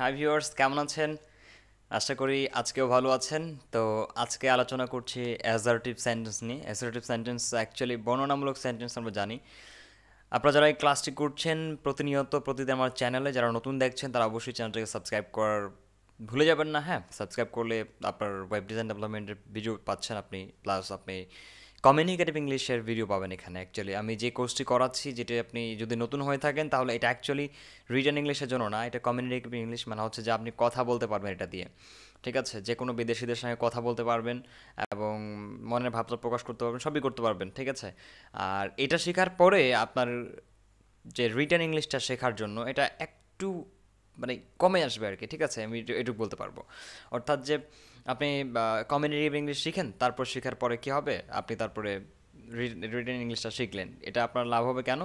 hi viewers কেমন আছেন আশা করি আজকেও ভালো আছেন তো আজকে আলোচনা করছি অ্যাজারটিভ সেন্টেন্স নিয়ে অ্যাজারটিভ সেন্টেন্স অ্যাকচুয়ালি বর্ণনামূলক সেন্টেন্স আমরা জানি আপনারা যারা এই ক্লাসটি করছেন প্রতিনিয়ত প্রতিদিন আমার চ্যানেলে যারা নতুন দেখছেন তারা অবশ্যই চ্যানেলটাকে সাবস্ক্রাইব করার ভুলে যাবেন না হ্যাঁ সাবস্ক্রাইব করলে আপনার ওয়েব ডিজাইন ডেভেলপমেন্টের ভিডিও পাচ্ছেন আপনি প্লাস আপনি কমিউনিকেটিভ ইংলিশের ভিডিও পাবেন এখানে অ্যাকচুয়ালি আমি যে কোর্সটি করাচ্ছি যেটি আপনি যদি নতুন হয়ে থাকেন তাহলে এটা অ্যাকচুয়ালি রিটার্ন ইংলিশের জন্য না এটা কমিউনিকেটিভ ইংলিশ মানে হচ্ছে যে আপনি কথা বলতে পারবেন এটা দিয়ে ঠিক আছে যে কোনো বিদেশিদের সঙ্গে কথা বলতে পারবেন এবং মনের ভাবটা প্রকাশ করতে পারবেন সবই করতে পারবেন ঠিক আছে আর এটা শেখার পরে আপনার যে রিটার্ন ইংলিশটা শেখার জন্য এটা একটু মানে কমে আসবে আর কি ঠিক আছে আমি এটুকু বলতে পারবো অর্থাৎ যে আপনি কমিউনিটিভ ইংলিশ শিখেন তারপর শেখার পরে কি হবে আপনি তারপরে রিটেন ইংলিশটা শিখলেন এটা আপনার লাভ হবে কেন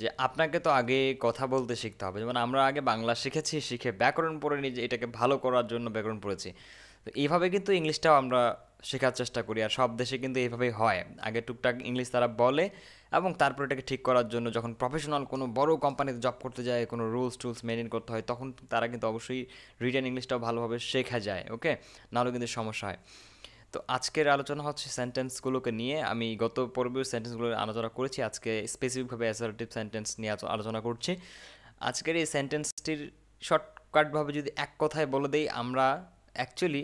যে আপনাকে তো আগে কথা বলতে শিখতে হবে যেমন আমরা আগে বাংলা শিখেছি শিখে ব্যাকরণ পড়ে নিজে এটাকে ভালো করার জন্য ব্যাকরণ পড়েছি তো এইভাবে কিন্তু ইংলিশটাও আমরা শেখার চেষ্টা করি আর সব দেশে কিন্তু এইভাবেই হয় আগে টুকটাক ইংলিশ তারা বলে এবং তারপর এটাকে ঠিক করার জন্য যখন প্রফেশনাল কোনো বড় কোম্পানিতে জব করতে যায় কোনো রুলস টুলস মেনটেন করতে হয় তখন তারা কিন্তু অবশ্যই রিটার্ন ইংলিশটাও ভালোভাবে শেখা যায় ওকে নাহলে কিন্তু সমস্যা হয় তো আজকের আলোচনা হচ্ছে সেন্টেন্সগুলোকে নিয়ে আমি গত পর্বের সেন্টেন্সগুলো আলোচনা করেছি আজকে স্পেসিফিকভাবে অ্যাসারটিভ সেন্টেন্স নিয়ে আলোচনা করছি আজকের এই সেন্টেন্সটির শর্টকাটভাবে যদি এক কথায় বলে দেই আমরা অ্যাকচুয়ালি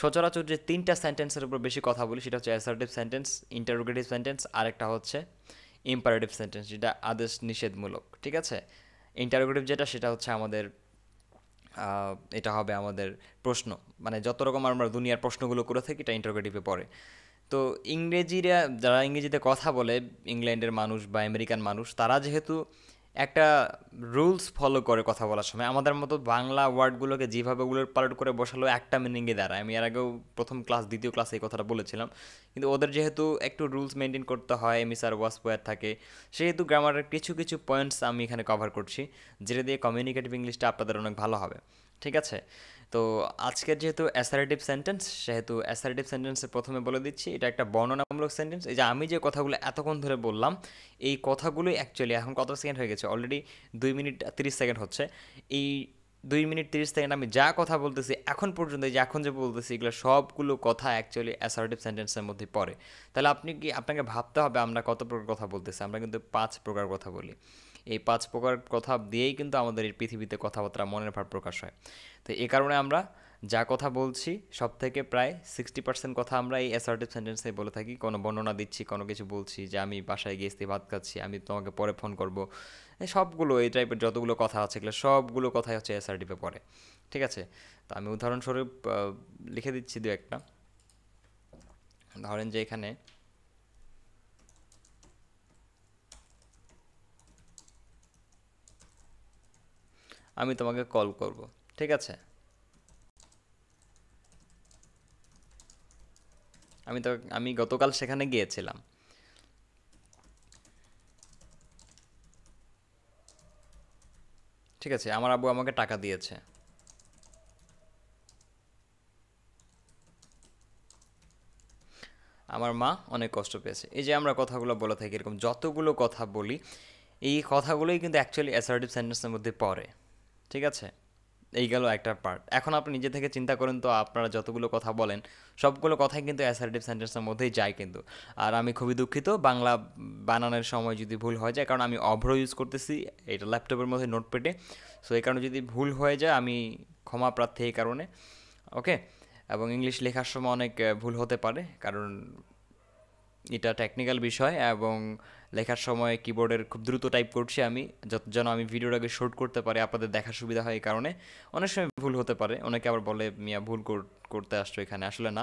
সচরাচর যে তিনটা সেন্টেন্সের উপর বেশি কথা বলি সেটা হচ্ছে অ্যাসার্টিভ সেন্টেন্স ইন্টারোগেটিভ সেন্টেন্স আরেকটা হচ্ছে ইম্পারেটিভ সেন্টেন্স যেটা আদেশ নিষেধমূলক ঠিক আছে ইন্টারোগেটিভ যেটা সেটা হচ্ছে আমাদের এটা হবে আমাদের প্রশ্ন মানে যত রকম আমরা দুনিয়ার প্রশ্নগুলো করে থাকি এটা ইন্টারোগেটিভে পড়ে তো ইংরেজিরা যারা ইংরেজিতে কথা বলে ইংল্যান্ডের মানুষ বা আমেরিকান মানুষ তারা যেহেতু একটা রুলস ফলো করে কথা বলার সময় আমাদের মতো বাংলা ওয়ার্ডগুলোকে যেভাবে ওগুলো পালট করে বসালো একটা মিনিংয়ে দাঁড়ায় আমি এর আগেও প্রথম ক্লাস দ্বিতীয় ক্লাসে এই কথাটা বলেছিলাম কিন্তু ওদের যেহেতু একটু রুলস মেনটেন করতে হয় এমএস আর ওয়াসপয়ার থাকে সেহেতু গ্রামারের কিছু কিছু পয়েন্টস আমি এখানে কভার করছি যেটা দিয়ে কমিউনিকেটিভ ইংলিশটা আপনাদের অনেক ভালো হবে ঠিক আছে তো আজকের যেহেতু অ্যাসারেটিভ সেন্টেন্স সেহেতু অ্যাসারেটিভ সেন্টেন্সে প্রথমে বলে দিচ্ছি এটা একটা বর্ণনামূলক সেন্টেন্স এই যে আমি যে কথাগুলো এতক্ষণ ধরে বললাম এই কথাগুলোই অ্যাকচুয়ালি এখন কত সেকেন্ড হয়ে গেছে অলরেডি দুই মিনিট তিরিশ সেকেন্ড হচ্ছে এই দুই মিনিট তিরিশ সেকেন্ড আমি যা কথা বলতেছি এখন পর্যন্ত যে এখন যে বলতেছি এগুলো সবগুলো কথা অ্যাকচুয়ালি অ্যাসারেটিভ সেন্টেন্সের মধ্যে পড়ে তাহলে আপনি কি আপনাকে ভাবতে হবে আমরা কত প্রকার কথা বলতেছি আমরা কিন্তু পাঁচ প্রকার কথা বলি এই পাঁচ প্রকার কথা দিয়েই কিন্তু আমাদের এই পৃথিবীতে কথাবার্তা মনের ভাব প্রকাশ হয় তো এ কারণে আমরা যা কথা বলছি সব থেকে প্রায় সিক্সটি পার্সেন্ট কথা আমরা এই অ্যাসার্টিভ সেন্টেন্সে বলে থাকি কোনো বর্ণনা দিচ্ছি কোনো কিছু বলছি যে আমি বাসায় গিয়ে এসে ভাত খাচ্ছি আমি তোমাকে পরে ফোন করব সবগুলো এই টাইপের যতগুলো কথা আছে এগুলো সবগুলো কথাই হচ্ছে অ্যাসার্টিভে পড়ে ঠিক আছে তো আমি উদাহরণস্বরূপ লিখে দিচ্ছি দু একটা ধরেন যে এখানে আমি তোমাকে কল করব ঠিক আছে আমি তো আমি গতকাল সেখানে গিয়েছিলাম ঠিক আছে আমার আবু আমাকে টাকা দিয়েছে আমার মা অনেক কষ্ট পেয়েছে এই যে আমরা কথাগুলো বলে থাকি এরকম যতগুলো কথা বলি এই কথাগুলোই কিন্তু অ্যাকচুয়ালি অ্যাসার্টিভ সেন্টেন্সের মধ্যে পড়ে ঠিক আছে এই গেল একটা পার্ট এখন আপনি নিজে থেকে চিন্তা করেন তো আপনারা যতগুলো কথা বলেন সবগুলো কথাই কিন্তু অ্যাসার্টিভ সেন্টেন্সের মধ্যেই যায় কিন্তু আর আমি খুবই দুঃখিত বাংলা বানানোর সময় যদি ভুল হয়ে যায় কারণ আমি অভ্র ইউজ করতেছি এটা ল্যাপটপের মধ্যে নোটপ্যাডে সো এই কারণে যদি ভুল হয়ে যায় আমি ক্ষমা প্রার্থী এই কারণে ওকে এবং ইংলিশ লেখার সময় অনেক ভুল হতে পারে কারণ এটা টেকনিক্যাল বিষয় এবং লেখার সময় কিবোর্ডের খুব দ্রুত টাইপ করছি আমি যত যেন আমি ভিডিওটাকে শ্যুট করতে পারি আপনাদের দেখার সুবিধা হয় এই কারণে অনেক সময় ভুল হতে পারে অনেকে আবার বলে মিয়া ভুল কর করতে আসছো এখানে আসলে না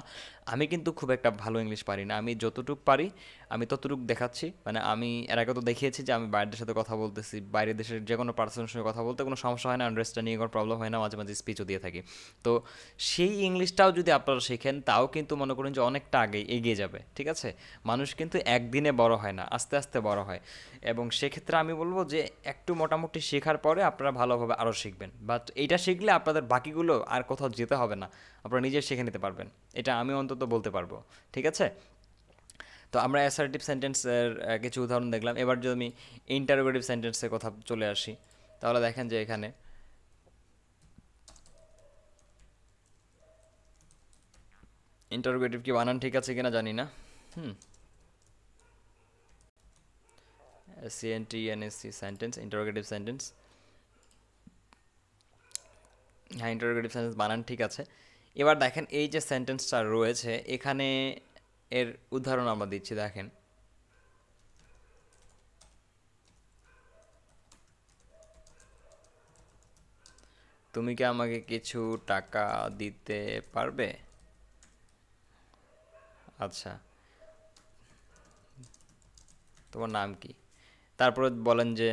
আমি কিন্তু খুব একটা ভালো ইংলিশ পারি না আমি যতটুকু পারি আমি ততটুকু দেখাচ্ছি মানে আমি এর আগে তো দেখিয়েছি যে আমি বাইরের সাথে কথা বলতেছি বাইরের দেশের যে কোনো পার্সনের সঙ্গে কথা বলতে কোনো সমস্যা হয় না আন্ডারস্ট্যান্ডিং কোনো প্রবলেম হয় না মাঝে মাঝে স্পিচও দিয়ে থাকি তো সেই ইংলিশটাও যদি আপনারা শেখেন তাও কিন্তু মনে করেন যে অনেকটা আগে এগিয়ে যাবে ঠিক আছে মানুষ কিন্তু একদিনে বড় হয় না আস্তে আস্তে বড় হয় এবং সেক্ষেত্রে আমি বলবো যে একটু মোটামুটি শেখার পরে আপনারা ভালোভাবে আরও শিখবেন বাট এইটা শিখলে আপনাদের বাকিগুলো আর কোথাও যেতে হবে না আপনারা নিজে শিখে নিতে পারবেন এটা আমি অন্তত বলতে পারবো ঠিক আছে তো আমরা অ্যাসার্টিভ সেন্টেন্সের কিছু উদাহরণ দেখলাম এবার যদি আমি ইন্টারোগেটিভ সেন্টেন্সের কথা চলে আসি তাহলে দেখেন যে এখানে ইন্টারোগেটিভ কি বানান ঠিক আছে কিনা জানি না হুম সিএনটি এনএসসি সেন্টেন্স ইন্টারোগেটিভ সেন্টেন্স হ্যাঁ ইন্টারোগেটিভ সেন্টেন্স বানান ঠিক আছে এবার দেখেন এই যে সেন্টেন্সটা রয়েছে এখানে এর উদাহরণ আমরা দিচ্ছি দেখেন তুমি কি আমাকে কিছু টাকা দিতে পারবে আচ্ছা তোমার নাম কি তারপরে বলেন যে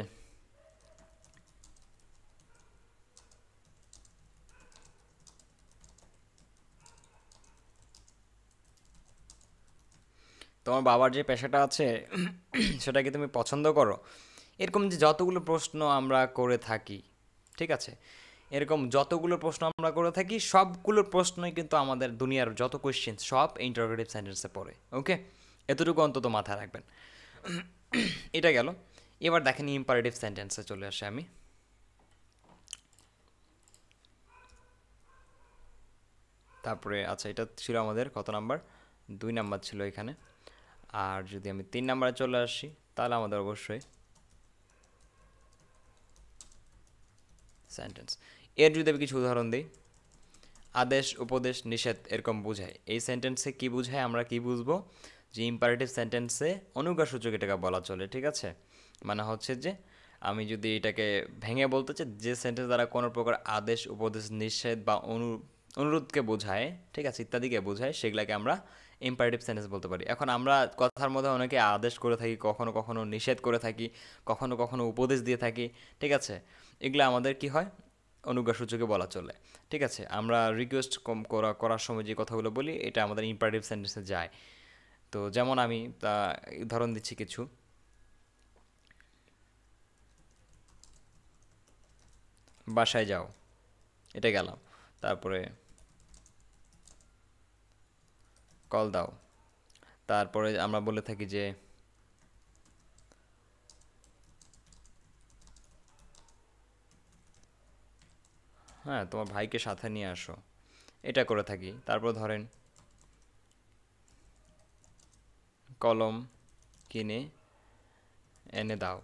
তোমার বাবার যে পেশাটা আছে সেটাকে তুমি পছন্দ করো এরকম যে যতগুলো প্রশ্ন আমরা করে থাকি ঠিক আছে এরকম যতগুলো প্রশ্ন আমরা করে থাকি সবগুলো প্রশ্নই কিন্তু আমাদের দুনিয়ার যত কোয়েশ্চেন সব ইন্টারগ্রেটিভ সেন্টেন্সে পড়ে ওকে এতটুকু অন্তত মাথায় রাখবেন এটা গেল এবার দেখেন ইম্পারেটিভ সেন্টেন্সে চলে আসে আমি তারপরে আচ্ছা এটা ছিল আমাদের কত নাম্বার দুই নাম্বার ছিল এখানে আর যদি আমি তিন নাম্বারে চলে আসি তাহলে আমাদের অবশ্যই সেন্টেন্স এর যদি আমি কিছু উদাহরণ দিই আদেশ উপদেশ নিষেধ এরকম বোঝায় এই সেন্টেন্সে কি বুঝায় আমরা কি বুঝবো যে ইম্পারেটিভ সেন্টেন্সে সূচক এটাকে বলা চলে ঠিক আছে মানে হচ্ছে যে আমি যদি এটাকে ভেঙে বলতে চাই যে সেন্টেন্স দ্বারা কোনো প্রকার আদেশ উপদেশ নিষেধ বা অনু অনুরোধকে বোঝায় ঠিক আছে ইত্যাদিকে বোঝায় সেগুলাকে আমরা ইম্পারেটিভ সেন্টেন্স বলতে পারি এখন আমরা কথার মধ্যে অনেকে আদেশ করে থাকি কখনো কখনো নিষেধ করে থাকি কখনো কখনো উপদেশ দিয়ে থাকি ঠিক আছে এগুলো আমাদের কি হয় সূচকে বলা চলে ঠিক আছে আমরা রিকোয়েস্ট কম করা করার সময় যে কথাগুলো বলি এটা আমাদের ইম্পারেটিভ সেন্টেন্সে যায় তো যেমন আমি তা উদাহরণ দিচ্ছি কিছু বাসায় যাও এটা গেলাম তারপরে কল দাও তারপরে আমরা বলে থাকি যে হ্যাঁ তোমার ভাইকে সাথে নিয়ে আসো এটা করে থাকি তারপর ধরেন কলম কিনে এনে দাও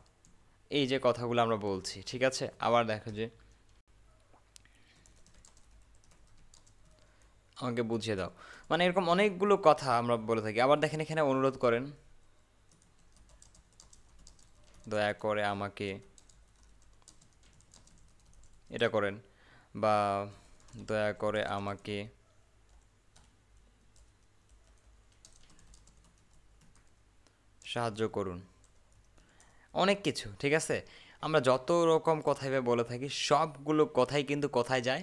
এই যে কথাগুলো আমরা বলছি ঠিক আছে আবার দেখো যে আমাকে বুঝিয়ে দাও মানে এরকম অনেকগুলো কথা আমরা বলে থাকি আবার দেখেন এখানে অনুরোধ করেন দয়া করে আমাকে এটা করেন বা দয়া করে আমাকে সাহায্য করুন অনেক কিছু ঠিক আছে আমরা যত রকম কথাই বলে থাকি সবগুলো কথাই কিন্তু কথায় যায়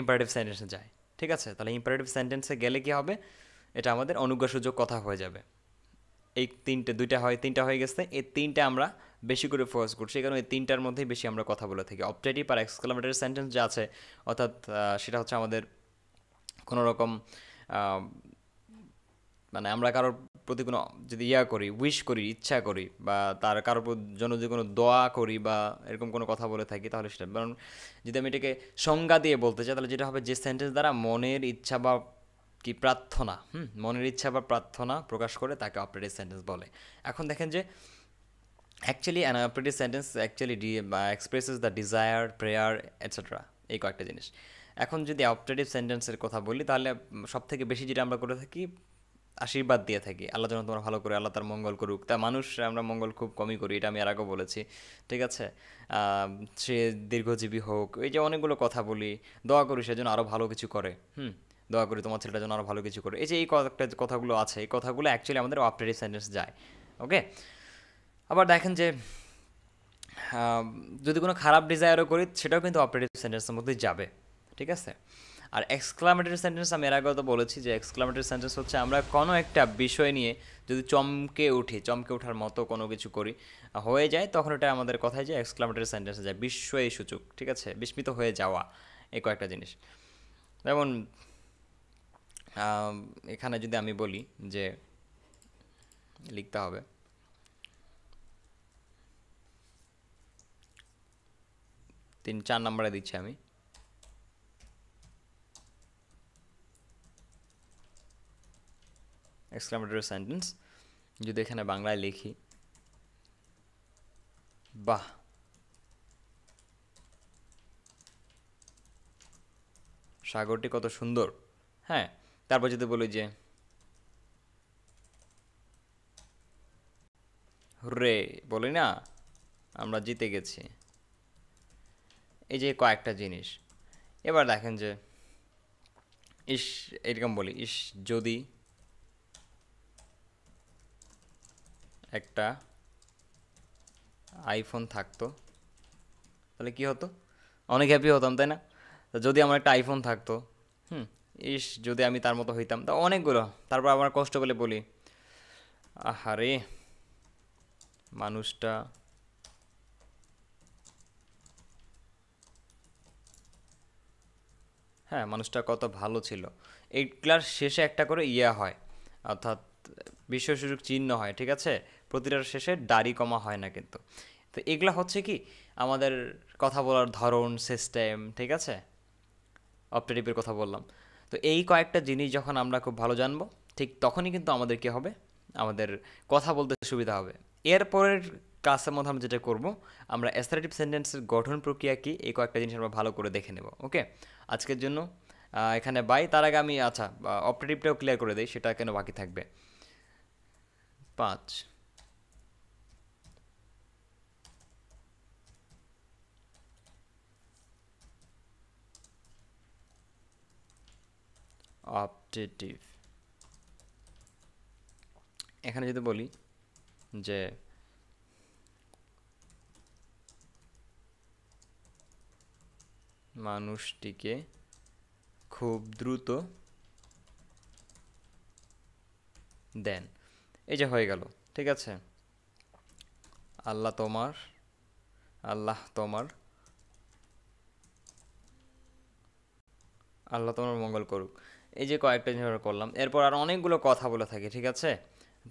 ইম্পারেটিভ সেন্টেন্সে যায় ঠিক আছে তাহলে ইম্পারেটিভ সেন্টেন্সে গেলে কি হবে এটা আমাদের অনুজ্ঞাসূচক কথা হয়ে যাবে এই তিনটে দুইটা হয় তিনটা হয়ে গেছে এই তিনটা আমরা বেশি করে ফোকাস করছি কারণ এই তিনটার মধ্যেই বেশি আমরা কথা বলে থাকি অপটেটিভ আর এক্সক্লামেটারি সেন্টেন্স যা আছে অর্থাৎ সেটা হচ্ছে আমাদের কোনো রকম মানে আমরা কারোর প্রতি কোনো যদি ইয়া করি উইশ করি ইচ্ছা করি বা তার কারোর জন্য যদি কোনো দোয়া করি বা এরকম কোনো কথা বলে থাকি তাহলে সেটা কারণ যদি আমি এটাকে সংজ্ঞা দিয়ে বলতে চাই তাহলে যেটা হবে যে সেন্টেন্স দ্বারা মনের ইচ্ছা বা কি প্রার্থনা হুম মনের ইচ্ছা বা প্রার্থনা প্রকাশ করে তাকে অপারেটিভ সেন্টেন্স বলে এখন দেখেন যে actually an optative sentence actually ডি বা expresses the desire prayer etcetera এই কয়েকটা জিনিস এখন যদি অপারেটিভ সেন্টেন্সের কথা বলি তাহলে সবথেকে বেশি যেটা আমরা করে থাকি আশীর্বাদ দিয়ে থাকি আল্লাহ যেন তোমরা ভালো করে আল্লাহ তার মঙ্গল করুক তা মানুষ আমরা মঙ্গল খুব কমই করি এটা আমি আর আগেও বলেছি ঠিক আছে সে দীর্ঘজীবী হোক এই যে অনেকগুলো কথা বলি দোয়া করি সেজন্য আরও ভালো কিছু করে হুম দোয়া করি তোমার ছেলেটা যেন আরও ভালো কিছু করে এই যে এই কয়েকটা কথাগুলো আছে এই কথাগুলো অ্যাকচুয়ালি আমাদের অপারেটিভ সেন্টেন্স যায় ওকে আবার দেখেন যে যদি কোনো খারাপ ডিজায়ারও করি সেটাও কিন্তু অপারেটিভ সেন্টেন্সের মধ্যে যাবে ঠিক আছে আর এক্সক্লামেটারি সেন্টেন্স আমি এর আগে তো বলেছি যে এক্সক্লামেটারি সেন্টেন্স হচ্ছে আমরা কোনো একটা বিষয় নিয়ে যদি চমকে উঠি চমকে ওঠার মতো কোনো কিছু করি হয়ে যায় তখন এটা আমাদের কথায় যে এক্সক্লামেটারি সেন্টেন্স যায় বিস্ময় সূচক ঠিক আছে বিস্মিত হয়ে যাওয়া এই কয়েকটা জিনিস যেমন এখানে যদি আমি বলি যে লিখতে হবে তিন চার নম্বরে দিচ্ছি আমি এক্সক্লামেটরি সেন্টেন্স যদি এখানে বাংলায় লিখি বাহ সাগরটি কত সুন্দর হ্যাঁ তারপর যদি বলি যে রে বলি না আমরা জিতে গেছি এই যে কয়েকটা জিনিস এবার দেখেন যে ইস এরকম বলি ইস যদি একটা আইফোন থাকতো তাহলে কি হতো অনেক হ্যাপি হতাম তাই না যদি আমার একটা আইফোন থাকতো হুম ইস যদি আমি তার মতো হইতাম তা অনেকগুলো তারপর আমার কষ্ট বলে বলি আহা রে মানুষটা হ্যাঁ মানুষটা কত ভালো ছিল এইট ক্লাস শেষে একটা করে ইয়া হয় অর্থাৎ বিশ্ব সুযোগ চিহ্ন হয় ঠিক আছে প্রতিটার শেষে দাড়ি কমা হয় না কিন্তু তো এগুলো হচ্ছে কি আমাদের কথা বলার ধরন সিস্টেম ঠিক আছে অপটেটিভের কথা বললাম তো এই কয়েকটা জিনিস যখন আমরা খুব ভালো জানবো ঠিক তখনই কিন্তু আমাদের কী হবে আমাদের কথা বলতে সুবিধা হবে এরপরের ক্লাসের মধ্যে আমরা যেটা করবো আমরা অ্যাসারেটিভ সেন্টেন্সের গঠন প্রক্রিয়া কী এই কয়েকটা জিনিস আমরা ভালো করে দেখে নেব ওকে আজকের জন্য এখানে বাই তার আগে আমি আচ্ছা অপটেটিভটাও ক্লিয়ার করে দিই সেটা কেন বাকি থাকবে পাঁচ অপটেটিভ এখানে যদি বলি যে মানুষটিকে খুব দ্রুত দেন এই যে হয়ে গেল ঠিক আছে আল্লাহ তোমার আল্লাহ তোমার আল্লাহ তোমার মঙ্গল করুক এই যে কয়েকটা জিনিস করলাম এরপর আর অনেকগুলো কথা বলে থাকি ঠিক আছে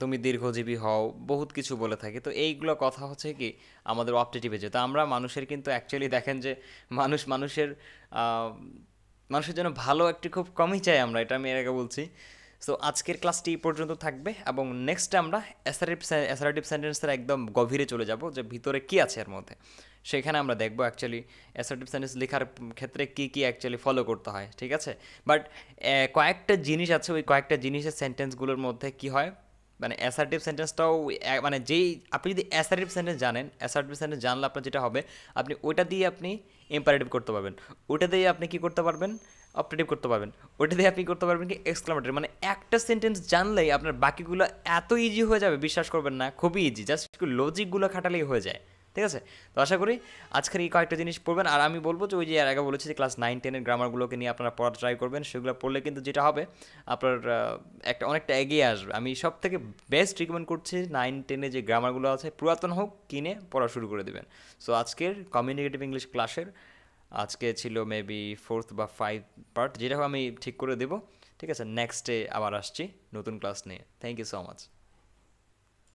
তুমি দীর্ঘজীবী হও বহুত কিছু বলে থাকি তো এইগুলো কথা হচ্ছে কি আমাদের অপটেটিভে যে তো আমরা মানুষের কিন্তু অ্যাকচুয়ালি দেখেন যে মানুষ মানুষের মানুষের জন্য ভালো একটি খুব কমই চাই আমরা এটা আমি এর আগে বলছি সো আজকের ক্লাসটি এই পর্যন্ত থাকবে এবং নেক্সট আমরা অ্যাসারেটিভ অ্যাসারেটিভ সেন্টেন্সের একদম গভীরে চলে যাব যে ভিতরে কী আছে এর মধ্যে সেখানে আমরা দেখব অ্যাকচুয়ালি অ্যাসার্টিভ সেন্টেন্স লেখার ক্ষেত্রে কী কী অ্যাকচুয়ালি ফলো করতে হয় ঠিক আছে বাট কয়েকটা জিনিস আছে ওই কয়েকটা জিনিসের সেন্টেন্সগুলোর মধ্যে কি হয় মানে অ্যাসার্টিভ সেন্টেন্সটাও মানে যেই আপনি যদি অ্যাসার্টিভ সেন্টেন্স জানেন অ্যাসার্টিভ সেন্টেন্স জানলে আপনার যেটা হবে আপনি ওটা দিয়ে আপনি ইম্পারেটিভ করতে পারবেন ওটা দিয়ে আপনি কি করতে পারবেন অপারেটিভ করতে পারবেন ওটা দিয়ে আপনি করতে পারবেন কি এক্সক্লামেটারি মানে একটা সেন্টেন্স জানলেই আপনার বাকিগুলো এত ইজি হয়ে যাবে বিশ্বাস করবেন না খুবই ইজি জাস্ট একটু লজিকগুলো খাটালেই হয়ে যায় ঠিক আছে তো আশা করি আজকের এই কয়েকটা জিনিস পড়বেন আর আমি বলবো যে ওই যে আর আগে বলেছি যে ক্লাস নাইন টেনের গ্রামারগুলোকে নিয়ে আপনারা পড়া ট্রাই করবেন সেগুলো পড়লে কিন্তু যেটা হবে আপনার একটা অনেকটা এগিয়ে আসবে আমি সব থেকে বেস্ট রিকমেন্ড করছি নাইন টেনে যে গ্রামারগুলো আছে পুরাতন হোক কিনে পড়া শুরু করে দেবেন সো আজকের কমিউনিকেটিভ ইংলিশ ক্লাসের আজকে ছিল মেবি ফোর্থ বা ফাইভ পার্ট যেটা আমি ঠিক করে দেবো ঠিক আছে নেক্সট ডে আবার আসছি নতুন ক্লাস নিয়ে থ্যাংক ইউ সো মাচ